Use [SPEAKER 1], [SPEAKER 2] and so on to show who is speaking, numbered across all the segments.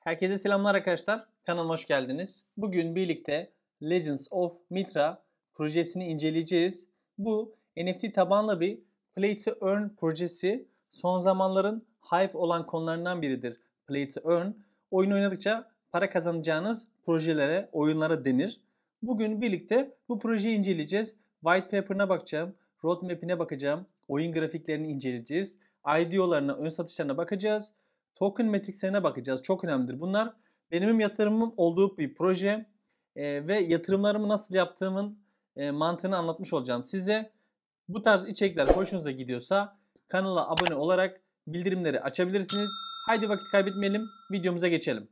[SPEAKER 1] Herkese selamlar arkadaşlar. Kanalıma hoş geldiniz. Bugün birlikte Legends of Mitra projesini inceleyeceğiz. Bu NFT tabanlı bir Play to Earn projesi. Son zamanların hype olan konularından biridir Play to Earn. Oyun oynadıkça para kazanacağınız projelere, oyunlara denir. Bugün birlikte bu projeyi inceleyeceğiz. White paper'ına bakacağım, roadmap'ine bakacağım, oyun grafiklerini inceleyeceğiz, IDO'larına, ön satışlarına bakacağız token metriklerine bakacağız. Çok önemlidir. Bunlar benim yatırımım olduğu bir proje e, ve yatırımlarımı nasıl yaptığımın e, mantığını anlatmış olacağım. Size bu tarz içerikler hoşunuza gidiyorsa kanala abone olarak bildirimleri açabilirsiniz. Haydi vakit kaybetmeyelim, videomuza geçelim.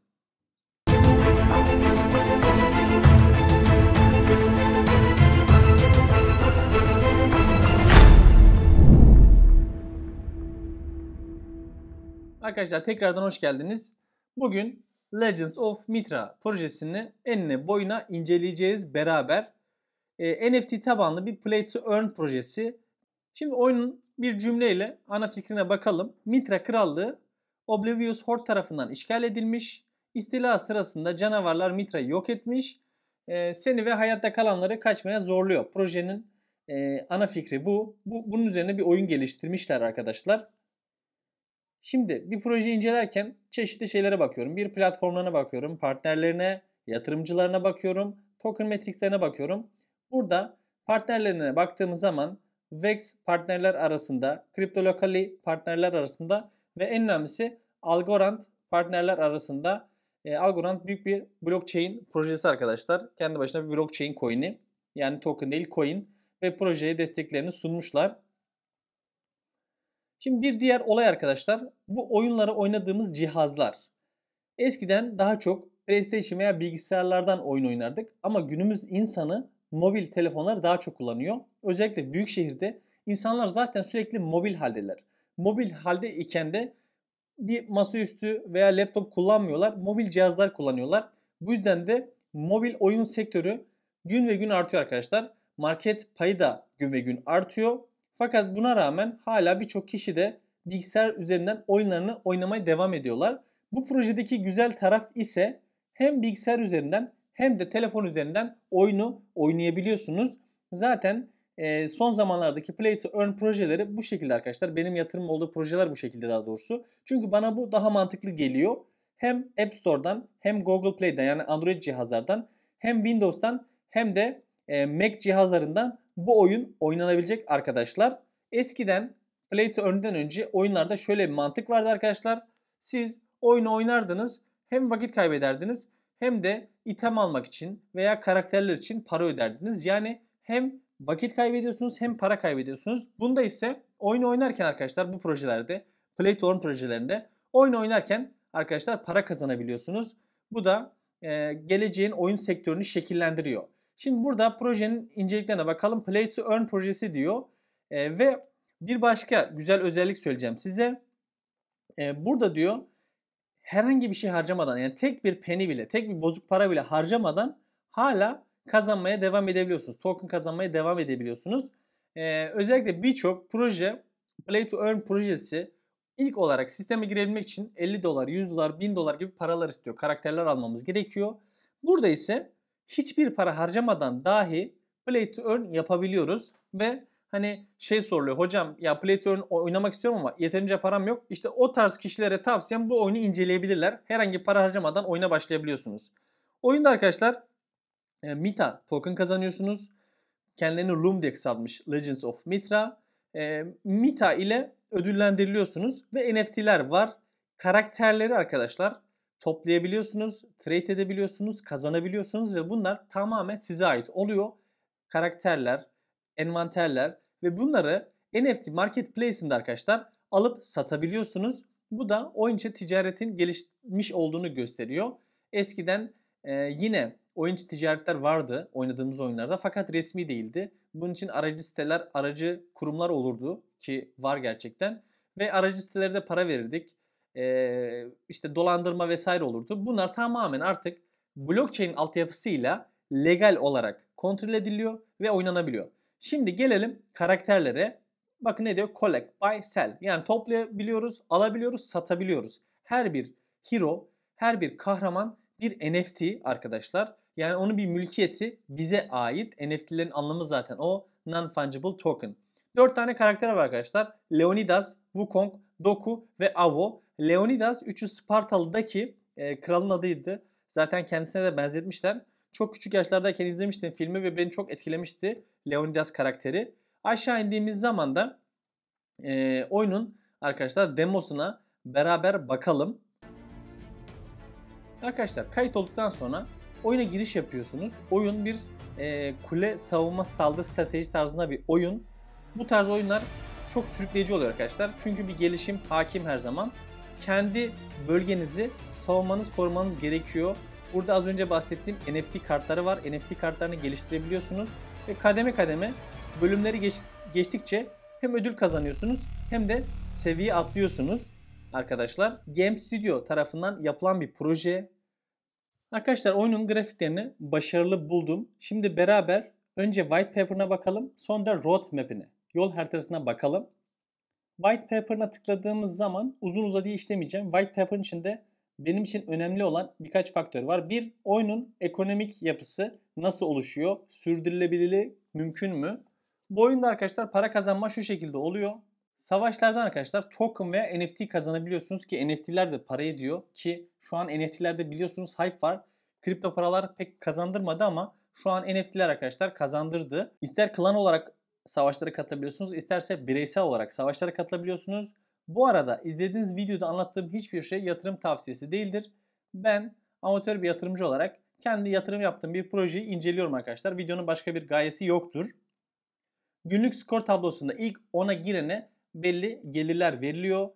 [SPEAKER 1] Arkadaşlar tekrardan hoş geldiniz. Bugün Legends of Mitra projesini enine boyuna inceleyeceğiz beraber. E, ee, NFT tabanlı bir Play to Earn projesi. Şimdi oyunun bir cümleyle ana fikrine bakalım. Mitra Krallığı Oblivious Horde tarafından işgal edilmiş. İstila sırasında canavarlar Mitra'yı yok etmiş. E, seni ve hayatta kalanları kaçmaya zorluyor. Projenin e, ana fikri bu. bu. Bunun üzerine bir oyun geliştirmişler arkadaşlar. Şimdi bir projeyi incelerken çeşitli şeylere bakıyorum. Bir platformlarına bakıyorum, partnerlerine, yatırımcılarına bakıyorum, token metriklerine bakıyorum. Burada partnerlerine baktığımız zaman VEX partnerler arasında, CryptoLocally partnerler arasında ve en önemlisi Algorand partnerler arasında. E, Algorand büyük bir blockchain projesi arkadaşlar. Kendi başına bir blockchain coin'i yani token değil coin ve projeye desteklerini sunmuşlar. Şimdi bir diğer olay arkadaşlar bu oyunları oynadığımız cihazlar. Eskiden daha çok PlayStation veya bilgisayarlardan oyun oynardık ama günümüz insanı mobil telefonlar daha çok kullanıyor. Özellikle büyük şehirde insanlar zaten sürekli mobil haldeler. Mobil halde iken de bir masaüstü veya laptop kullanmıyorlar. Mobil cihazlar kullanıyorlar. Bu yüzden de mobil oyun sektörü gün ve gün artıyor arkadaşlar. Market payı da gün ve gün artıyor fakat buna rağmen hala birçok kişi de bilgisayar üzerinden oyunlarını oynamaya devam ediyorlar. Bu projedeki güzel taraf ise hem bilgisayar üzerinden hem de telefon üzerinden oyunu oynayabiliyorsunuz. Zaten e, son zamanlardaki Play to Earn projeleri bu şekilde arkadaşlar. Benim yatırım olduğu projeler bu şekilde daha doğrusu. Çünkü bana bu daha mantıklı geliyor. Hem App Store'dan hem Google Play'den yani Android cihazlardan hem Windows'tan hem de e, Mac cihazlarından bu oyun oynanabilecek arkadaşlar. Eskiden Play to Earn'den önce oyunlarda şöyle bir mantık vardı arkadaşlar. Siz oyunu oynardınız hem vakit kaybederdiniz hem de item almak için veya karakterler için para öderdiniz. Yani hem vakit kaybediyorsunuz hem para kaybediyorsunuz. Bunda ise oyun oynarken arkadaşlar bu projelerde Play to Earn projelerinde oyun oynarken arkadaşlar para kazanabiliyorsunuz. Bu da e, geleceğin oyun sektörünü şekillendiriyor. Şimdi burada projenin inceliklerine bakalım. Play to Earn projesi diyor. E, ve bir başka güzel özellik söyleyeceğim size. E, burada diyor herhangi bir şey harcamadan yani tek bir peni bile, tek bir bozuk para bile harcamadan hala kazanmaya devam edebiliyorsunuz. Token kazanmaya devam edebiliyorsunuz. Ee, özellikle birçok proje, Play to Earn projesi ilk olarak sisteme girebilmek için 50 dolar, 100 dolar, 1000 dolar gibi paralar istiyor. Karakterler almamız gerekiyor. Burada ise hiçbir para harcamadan dahi play to earn yapabiliyoruz ve hani şey soruluyor hocam ya play to earn oynamak istiyorum ama yeterince param yok. İşte o tarz kişilere tavsiyem bu oyunu inceleyebilirler. Herhangi para harcamadan oyuna başlayabiliyorsunuz. Oyunda arkadaşlar e, Mita token kazanıyorsunuz. Kendilerini Room diye kısaltmış Legends of Mitra. E, Mita ile ödüllendiriliyorsunuz ve NFT'ler var. Karakterleri arkadaşlar toplayabiliyorsunuz, trade edebiliyorsunuz, kazanabiliyorsunuz ve bunlar tamamen size ait oluyor. Karakterler, envanterler ve bunları NFT marketplace'inde arkadaşlar alıp satabiliyorsunuz. Bu da oyun içi ticaretin gelişmiş olduğunu gösteriyor. Eskiden e, yine oyun içi ticaretler vardı oynadığımız oyunlarda fakat resmi değildi. Bunun için aracı siteler, aracı kurumlar olurdu ki var gerçekten. Ve aracı sitelere de para verirdik e, işte dolandırma vesaire olurdu. Bunlar tamamen artık blockchain altyapısıyla legal olarak kontrol ediliyor ve oynanabiliyor. Şimdi gelelim karakterlere. Bakın ne diyor? Collect, buy, sell. Yani toplayabiliyoruz, alabiliyoruz, satabiliyoruz. Her bir hero, her bir kahraman bir NFT arkadaşlar. Yani onun bir mülkiyeti bize ait. NFT'lerin anlamı zaten o non-fungible token. 4 tane karakter var arkadaşlar. Leonidas, Wukong, Doku ve Avo. Leonidas 3'ü Spartalı'daki e, kralın adıydı. Zaten kendisine de benzetmişler. Çok küçük yaşlardayken izlemiştim filmi ve beni çok etkilemişti Leonidas karakteri. Aşağı indiğimiz zaman da e, oyunun arkadaşlar demosuna beraber bakalım. Arkadaşlar kayıt olduktan sonra oyuna giriş yapıyorsunuz. Oyun bir e, kule savunma saldırı strateji tarzında bir oyun. Bu tarz oyunlar çok sürükleyici oluyor arkadaşlar. Çünkü bir gelişim hakim her zaman. Kendi bölgenizi savunmanız, korumanız gerekiyor. Burada az önce bahsettiğim NFT kartları var. NFT kartlarını geliştirebiliyorsunuz ve kademe kademe bölümleri geç, geçtikçe hem ödül kazanıyorsunuz hem de seviye atlıyorsunuz arkadaşlar. Game Studio tarafından yapılan bir proje. Arkadaşlar oyunun grafiklerini başarılı buldum. Şimdi beraber önce white paper'ına bakalım sonra da road map'ine yol haritasına bakalım. White Paper'ına tıkladığımız zaman uzun uzadıya işlemeyeceğim. White Paper'ın içinde benim için önemli olan birkaç faktör var. Bir, oyunun ekonomik yapısı nasıl oluşuyor? Sürdürülebilirliği mümkün mü? Bu oyunda arkadaşlar para kazanma şu şekilde oluyor. Savaşlardan arkadaşlar token veya NFT kazanabiliyorsunuz ki NFT'ler de para ediyor. Ki şu an NFT'lerde biliyorsunuz hype var. Kripto paralar pek kazandırmadı ama şu an NFT'ler arkadaşlar kazandırdı. İster klan olarak savaşlara katılabiliyorsunuz. isterse bireysel olarak savaşlara katılabiliyorsunuz. Bu arada izlediğiniz videoda anlattığım hiçbir şey yatırım tavsiyesi değildir. Ben amatör bir yatırımcı olarak kendi yatırım yaptığım bir projeyi inceliyorum arkadaşlar. Videonun başka bir gayesi yoktur. Günlük skor tablosunda ilk 10'a girene belli gelirler veriliyor.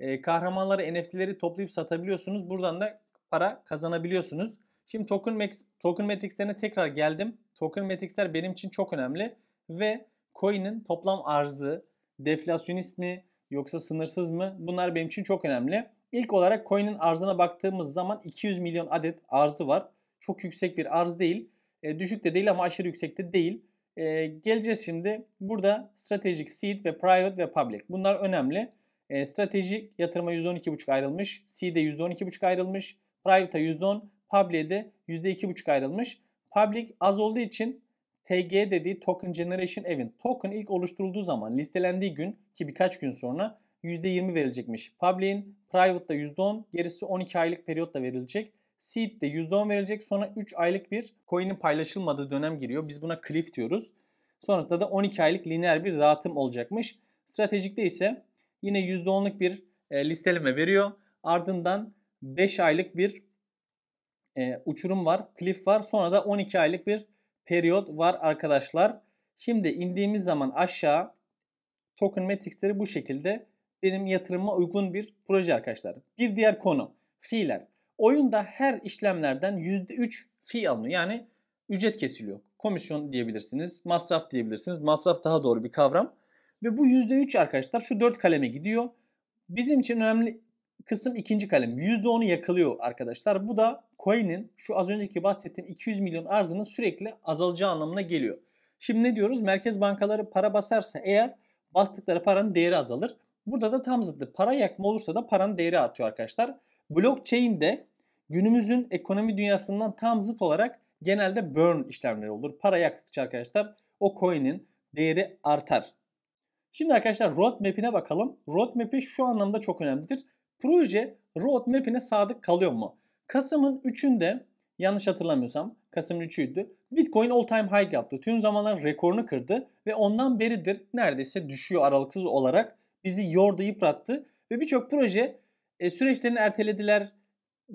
[SPEAKER 1] E, kahramanları NFT'leri toplayıp satabiliyorsunuz. Buradan da para kazanabiliyorsunuz. Şimdi token, max, token metricslerine tekrar geldim. Token metricsler benim için çok önemli. Ve coin'in toplam arzı deflasyonist mi yoksa sınırsız mı? Bunlar benim için çok önemli. İlk olarak coin'in arzına baktığımız zaman 200 milyon adet arzı var. Çok yüksek bir arz değil. E, düşük de değil ama aşırı yüksek de değil. E, geleceğiz şimdi. Burada stratejik seed ve private ve public. Bunlar önemli. E, stratejik yatırıma %12,5 ayrılmış. Seed'e %12,5 ayrılmış. Private'a %10, public'e de %2,5 ayrılmış. Public az olduğu için TG dediği Token Generation Event. Token ilk oluşturulduğu zaman listelendiği gün ki birkaç gün sonra %20 verilecekmiş. Public'in private'da %10, gerisi 12 aylık periyotta verilecek. Seed'de %10 verilecek. Sonra 3 aylık bir coin'in paylaşılmadığı dönem giriyor. Biz buna cliff diyoruz. Sonrasında da 12 aylık lineer bir dağıtım olacakmış. Stratejikte ise yine %10'luk bir e, listeleme veriyor. Ardından 5 aylık bir e, uçurum var, cliff var. Sonra da 12 aylık bir periyot var arkadaşlar. Şimdi indiğimiz zaman aşağı token metricsleri bu şekilde benim yatırıma uygun bir proje arkadaşlar. Bir diğer konu fiiller. Oyunda her işlemlerden %3 fi alınıyor. Yani ücret kesiliyor. Komisyon diyebilirsiniz, masraf diyebilirsiniz. Masraf daha doğru bir kavram. Ve bu %3 arkadaşlar şu 4 kaleme gidiyor. Bizim için önemli kısım ikinci kalem. %10'u yakılıyor arkadaşlar. Bu da coin'in şu az önceki bahsettiğim 200 milyon arzının sürekli azalacağı anlamına geliyor. Şimdi ne diyoruz? Merkez bankaları para basarsa eğer bastıkları paranın değeri azalır. Burada da tam zıttı. Para yakma olursa da paranın değeri artıyor arkadaşlar. Blockchain de günümüzün ekonomi dünyasından tam zıt olarak genelde burn işlemleri olur. Para yaktıkça arkadaşlar o coin'in değeri artar. Şimdi arkadaşlar roadmap'ine bakalım. Roadmap'i şu anlamda çok önemlidir. Proje roadmap'ine sadık kalıyor mu? Kasım'ın 3'ünde yanlış hatırlamıyorsam Kasım 3'üydü. Bitcoin all time high yaptı. Tüm zamanlar rekorunu kırdı ve ondan beridir neredeyse düşüyor aralıksız olarak. Bizi yordu yıprattı ve birçok proje e, süreçlerini ertelediler.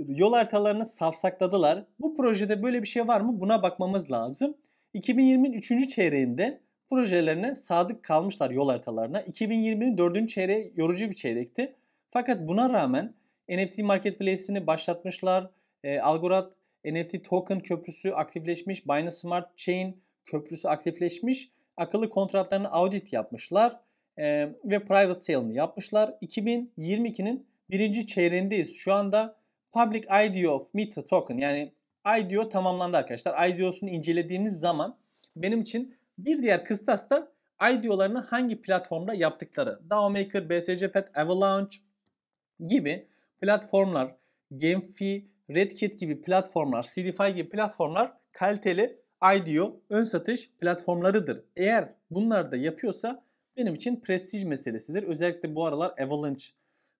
[SPEAKER 1] Yol haritalarını safsakladılar. Bu projede böyle bir şey var mı? Buna bakmamız lazım. 2020'nin 3. çeyreğinde projelerine sadık kalmışlar yol haritalarına. 2020'nin 4. çeyreği yorucu bir çeyrekti. Fakat buna rağmen NFT Marketplace'ini başlatmışlar. E, Algorad NFT token köprüsü aktifleşmiş. Binance Smart Chain köprüsü aktifleşmiş. Akıllı kontratlarını audit yapmışlar. E, ve private sale'ını yapmışlar. 2022'nin birinci çeyreğindeyiz. Şu anda public IDO of Meta token yani IDO tamamlandı arkadaşlar. IDO'sunu incelediğimiz zaman benim için bir diğer kıstas da IDO'larını hangi platformda yaptıkları. DAO Maker, BSC Pet, Avalanche gibi platformlar, GameFi, RedKit gibi platformlar, CDFi gibi platformlar kaliteli IDO ön satış platformlarıdır. Eğer bunlar da yapıyorsa benim için prestij meselesidir. Özellikle bu aralar Avalanche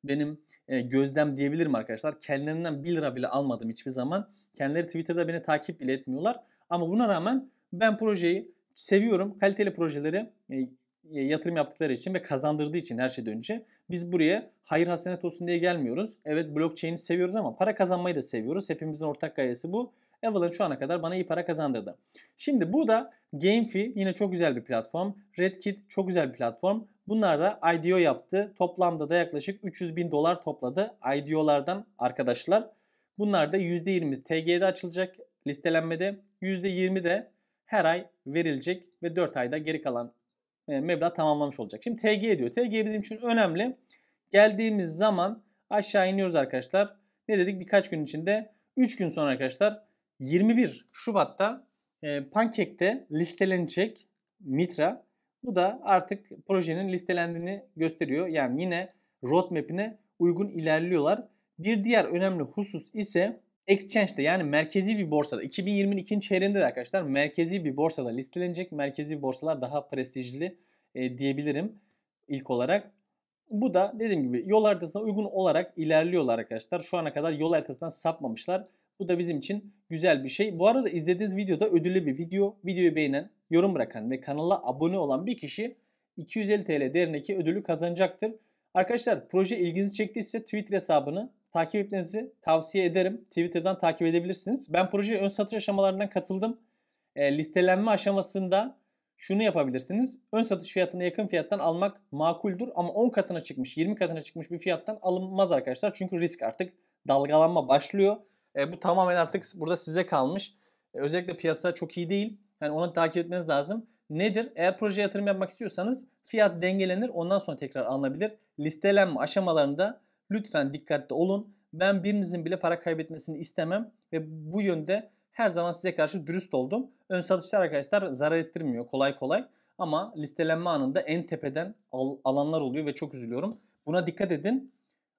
[SPEAKER 1] benim e, gözlem diyebilirim arkadaşlar. Kendilerinden 1 lira bile almadım hiçbir zaman. Kendileri Twitter'da beni takip bile etmiyorlar. Ama buna rağmen ben projeyi seviyorum. Kaliteli projeleri e, e, yatırım yaptıkları için ve kazandırdığı için her şeyden önce biz buraya hayır hasenet olsun diye gelmiyoruz. Evet blockchain'i seviyoruz ama para kazanmayı da seviyoruz. Hepimizin ortak gayesi bu. Avalanche şu ana kadar bana iyi para kazandırdı. Şimdi bu da GameFi yine çok güzel bir platform. RedKit çok güzel bir platform. Bunlar da IDO yaptı. Toplamda da yaklaşık 300 bin dolar topladı IDO'lardan arkadaşlar. Bunlar da %20 TG'de açılacak listelenmede. %20 de her ay verilecek ve 4 ayda geri kalan e, meblağ tamamlamış olacak. Şimdi TG diyor. TG bizim için önemli. Geldiğimiz zaman aşağı iniyoruz arkadaşlar. Ne dedik? Birkaç gün içinde 3 gün sonra arkadaşlar 21 Şubat'ta e, Pankek'te listelenecek Mitra. Bu da artık projenin listelendiğini gösteriyor. Yani yine roadmap'ine uygun ilerliyorlar. Bir diğer önemli husus ise Exchange'de yani merkezi bir borsada 2020'nin ikinci çeyreğinde de arkadaşlar merkezi bir borsada listelenecek. Merkezi borsalar daha prestijli e, diyebilirim ilk olarak. Bu da dediğim gibi yol haritasına uygun olarak ilerliyorlar arkadaşlar. Şu ana kadar yol haritasından sapmamışlar. Bu da bizim için güzel bir şey. Bu arada izlediğiniz videoda ödüllü bir video. Videoyu beğenen, yorum bırakan ve kanala abone olan bir kişi 250 TL değerindeki ödülü kazanacaktır. Arkadaşlar proje ilginizi çektiyse Twitter hesabını takip etmenizi tavsiye ederim. Twitter'dan takip edebilirsiniz. Ben proje ön satış aşamalarından katıldım. E, listelenme aşamasında şunu yapabilirsiniz. Ön satış fiyatına yakın fiyattan almak makuldür ama 10 katına çıkmış, 20 katına çıkmış bir fiyattan alınmaz arkadaşlar. Çünkü risk artık dalgalanma başlıyor. E, bu tamamen artık burada size kalmış. E, özellikle piyasa çok iyi değil. Yani onu takip etmeniz lazım. Nedir? Eğer proje yatırım yapmak istiyorsanız fiyat dengelenir. Ondan sonra tekrar alınabilir. Listelenme aşamalarında Lütfen dikkatli olun. Ben birinizin bile para kaybetmesini istemem ve bu yönde her zaman size karşı dürüst oldum. Ön satışlar arkadaşlar zarar ettirmiyor kolay kolay. Ama listelenme anında en tepeden al alanlar oluyor ve çok üzülüyorum. Buna dikkat edin.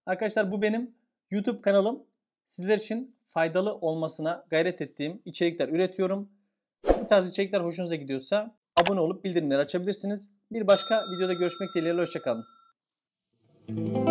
[SPEAKER 1] Arkadaşlar bu benim YouTube kanalım. Sizler için faydalı olmasına gayret ettiğim içerikler üretiyorum. Bu tarz içerikler hoşunuza gidiyorsa abone olup bildirimleri açabilirsiniz. Bir başka videoda görüşmek dileğiyle hoşçakalın. Müzik